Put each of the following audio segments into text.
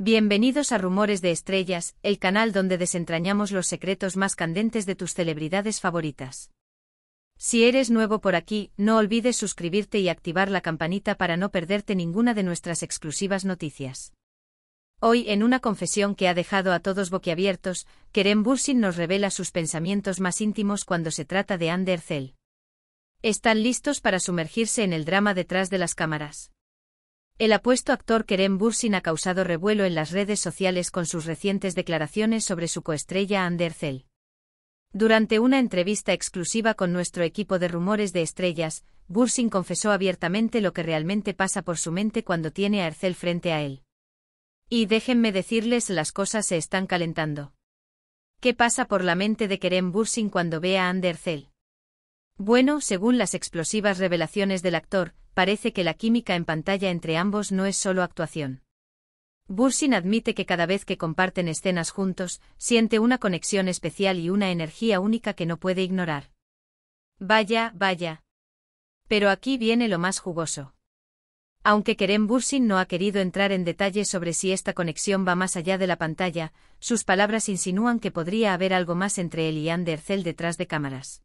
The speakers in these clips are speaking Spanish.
Bienvenidos a Rumores de Estrellas, el canal donde desentrañamos los secretos más candentes de tus celebridades favoritas. Si eres nuevo por aquí, no olvides suscribirte y activar la campanita para no perderte ninguna de nuestras exclusivas noticias. Hoy, en una confesión que ha dejado a todos boquiabiertos, Kerem Bursin nos revela sus pensamientos más íntimos cuando se trata de Ander Zell. ¿Están listos para sumergirse en el drama detrás de las cámaras? El apuesto actor Kerem Bursin ha causado revuelo en las redes sociales con sus recientes declaraciones sobre su coestrella Ander Durante una entrevista exclusiva con nuestro equipo de rumores de estrellas, Bursin confesó abiertamente lo que realmente pasa por su mente cuando tiene a Ercel frente a él. Y déjenme decirles las cosas se están calentando. ¿Qué pasa por la mente de Kerem Bursin cuando ve a Ander bueno, según las explosivas revelaciones del actor, parece que la química en pantalla entre ambos no es solo actuación. Bursin admite que cada vez que comparten escenas juntos, siente una conexión especial y una energía única que no puede ignorar. Vaya, vaya. Pero aquí viene lo más jugoso. Aunque Kerem Bursin no ha querido entrar en detalle sobre si esta conexión va más allá de la pantalla, sus palabras insinúan que podría haber algo más entre él y Zell detrás de cámaras.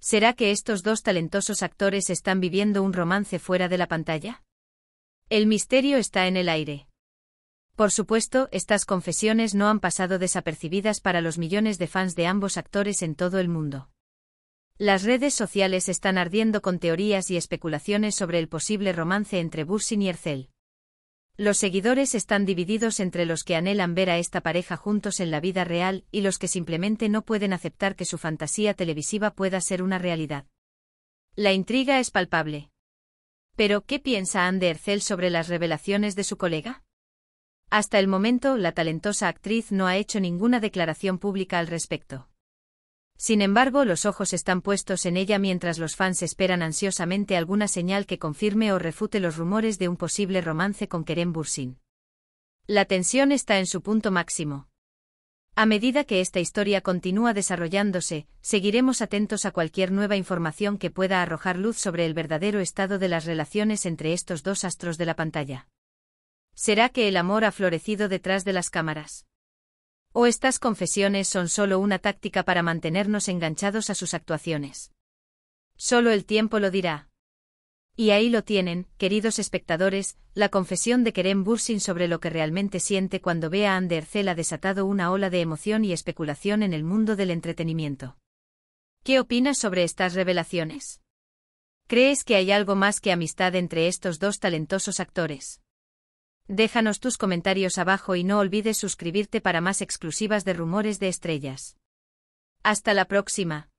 ¿Será que estos dos talentosos actores están viviendo un romance fuera de la pantalla? El misterio está en el aire. Por supuesto, estas confesiones no han pasado desapercibidas para los millones de fans de ambos actores en todo el mundo. Las redes sociales están ardiendo con teorías y especulaciones sobre el posible romance entre Bursin y Ercel. Los seguidores están divididos entre los que anhelan ver a esta pareja juntos en la vida real y los que simplemente no pueden aceptar que su fantasía televisiva pueda ser una realidad. La intriga es palpable. Pero, ¿qué piensa Anne de sobre las revelaciones de su colega? Hasta el momento, la talentosa actriz no ha hecho ninguna declaración pública al respecto. Sin embargo, los ojos están puestos en ella mientras los fans esperan ansiosamente alguna señal que confirme o refute los rumores de un posible romance con Kerem Bursin. La tensión está en su punto máximo. A medida que esta historia continúa desarrollándose, seguiremos atentos a cualquier nueva información que pueda arrojar luz sobre el verdadero estado de las relaciones entre estos dos astros de la pantalla. ¿Será que el amor ha florecido detrás de las cámaras? ¿O estas confesiones son solo una táctica para mantenernos enganchados a sus actuaciones? Solo el tiempo lo dirá. Y ahí lo tienen, queridos espectadores, la confesión de Kerem Bursin sobre lo que realmente siente cuando ve a Andercela ha desatado una ola de emoción y especulación en el mundo del entretenimiento. ¿Qué opinas sobre estas revelaciones? ¿Crees que hay algo más que amistad entre estos dos talentosos actores? Déjanos tus comentarios abajo y no olvides suscribirte para más exclusivas de Rumores de Estrellas. Hasta la próxima.